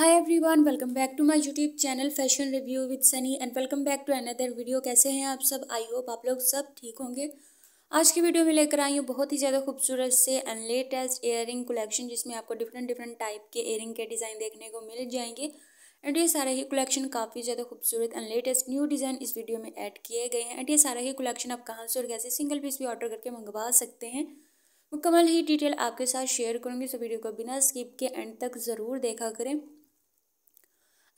hi everyone welcome back to my YouTube channel fashion review with Sunny and welcome back to another video कैसे हैं आप सब I hope आप लोग सब ठीक होंगे आज की वीडियो में लेकर आई हूँ बहुत ही ज़्यादा खूबसूरत से एंड लेटेस्ट इयर कलेक्शन जिसमें आपको डिफरेंट डिफरेंट टाइप के एयरिंग के डिज़ाइन देखने को मिल जाएंगे एंड ये सारा ही कलेक्शन काफ़ी ज़्यादा खूबसूरत एंड लेटेस्ट न्यू डिज़ाइन इस वीडियो में ऐड किए गए हैं एंड ये सारा ही कलेक्शन आप कहाँ से और कैसे सिंगल पीस भी ऑर्डर करके मंगवा सकते हैं मुकम्मल ही डिटेल आपके साथ शेयर करूँगी सो वीडियो को बिना स्किप के एंड तक ज़रूर देखा करें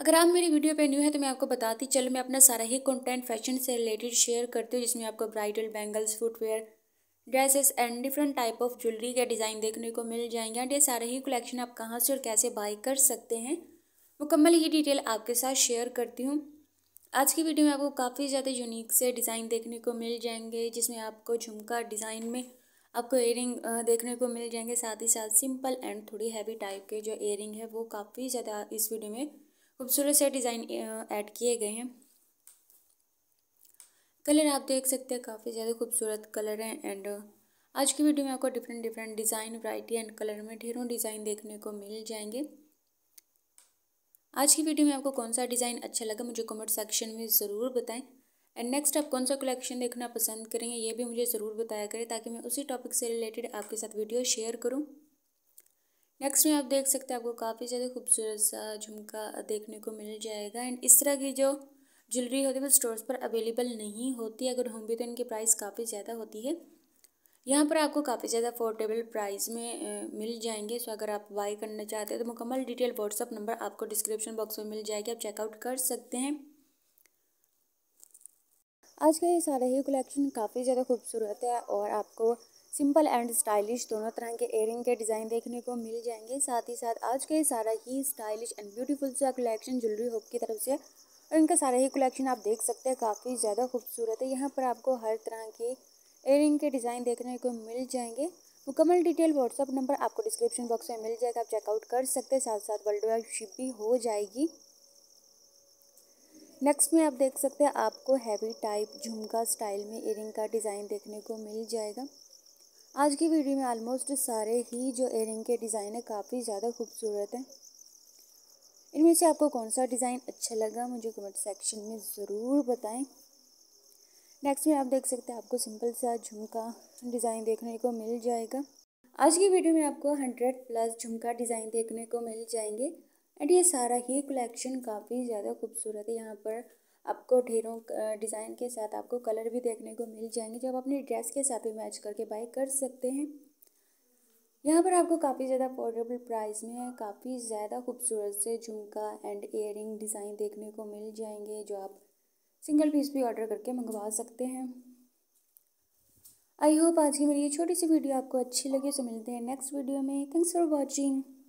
अगर आप मेरी वीडियो पे न्यू है तो मैं आपको बताती चलो मैं अपना सारा ही कंटेंट फैशन से रिलेटेड शेयर करती हूँ जिसमें आपको bridal bangles footwear dresses and different type of jewellery के डिज़ाइन देखने को मिल जाएंगे एंड ये सारे ही कलेक्शन आप कहाँ से और कैसे बाई कर सकते हैं मुकम्मल ये डिटेल आपके साथ शेयर करती हूँ आज की वीडियो में आपको काफ़ी ज़्यादा यूनिक से डिज़ाइन देखने को मिल जाएंगे जिसमें आपको झुमका डिज़ाइन में आपको एयरिंग देखने को मिल जाएंगे साथ ही साथ सिंपल एंड थोड़ी हैवी टाइप के जो एयरिंग है वो काफ़ी ज़्यादा इस वीडियो में खूबसूरत से डिज़ाइन ऐड किए गए हैं कलर आप देख सकते हैं काफ़ी ज़्यादा खूबसूरत कलर हैं एंड आज की वीडियो में आपको different different design variety and colour में ढेरों डिज़ाइन देखने को मिल जाएंगे आज की वीडियो में आपको कौन सा डिज़ाइन अच्छा लगा मुझे कमेंट सेक्शन में ज़रूर बताएं एंड नेक्स्ट आप कौन सा कलेक्शन देखना पसंद करेंगे ये भी मुझे ज़रूर बताया करें ताकि मैं उसी टॉपिक से रिलेटेड आपके साथ वीडियो शेयर करूँ नेक्स्ट में आप देख सकते हैं आपको काफ़ी ज़्यादा खूबसूरत सा झुमका देखने को मिल जाएगा एंड इस तरह की जो ज्वेलरी होती है वो स्टोर्स पर अवेलेबल नहीं होती अगर होंगी तो इनकी प्राइस काफ़ी ज़्यादा होती है यहाँ पर आपको काफ़ी ज़्यादा अफोर्डेबल प्राइस में मिल जाएंगे सो अगर आप बाई करना चाहते हैं तो मुकम्मल डिटेल व्हाट्सअप नंबर आपको डिस्क्रिप्शन बॉक्स में मिल जाएगी आप चेकआउट कर सकते हैं आज का ये सारा ही कलेक्शन काफ़ी ज़्यादा खूबसूरत है और आपको सिंपल एंड स्टाइलिश दोनों तरह के एयरिंग के डिज़ाइन देखने को मिल जाएंगे साथ ही साथ आज का सारा ही स्टाइलिश एंड ब्यूटीफुल सा कलेक्शन ज्वेलरी होप की तरफ से और इनका सारा ही कलेक्शन आप देख सकते हैं काफ़ी ज़्यादा खूबसूरत है यहाँ पर आपको हर तरह के एयरिंग के डिज़ाइन देखने को मिल जाएंगे मुकम्मल डिटेल व्हाट्सअप नंबर आपको डिस्क्रिप्शन बॉक्स में मिल जाएगा आप चेकआउट कर सकते हैं साथ साथ वर्ल्ड वाइड शिप भी हो जाएगी नेक्स्ट में आप देख सकते हैं आपको हैवी टाइप झुमका स्टाइल में एयरिंग का डिज़ाइन देखने को मिल जाएगा आज की वीडियो में आलमोस्ट सारे ही जो एयरिंग के डिज़ाइन है काफ़ी ज़्यादा खूबसूरत हैं इनमें से आपको कौन सा डिज़ाइन अच्छा लगा मुझे कमेंट सेक्शन में ज़रूर बताएं नेक्स्ट में आप देख सकते हैं आपको सिंपल सा झुमका डिज़ाइन देखने को मिल जाएगा आज की वीडियो में आपको हंड्रेड प्लस झुमका डिज़ाइन देखने को मिल जाएंगे एंड ये सारा ही कलेक्शन काफ़ी ज़्यादा खूबसूरत है यहाँ पर आपको ढेरों डिज़ाइन के साथ आपको कलर भी देखने को मिल जाएंगे जो आप अपनी ड्रेस के साथ भी मैच करके बाई कर सकते हैं यहाँ पर आपको काफ़ी ज़्यादा अफोर्डेबल प्राइस में काफ़ी ज़्यादा खूबसूरत से झुमका एंड एयरिंग डिज़ाइन देखने को मिल जाएंगे जो आप सिंगल पीस भी ऑर्डर करके मंगवा सकते हैं आई होप आज की मेरी ये छोटी सी वीडियो आपको अच्छी लगी सो मिलते हैं नेक्स्ट वीडियो में थैंक्स फॉर वॉचिंग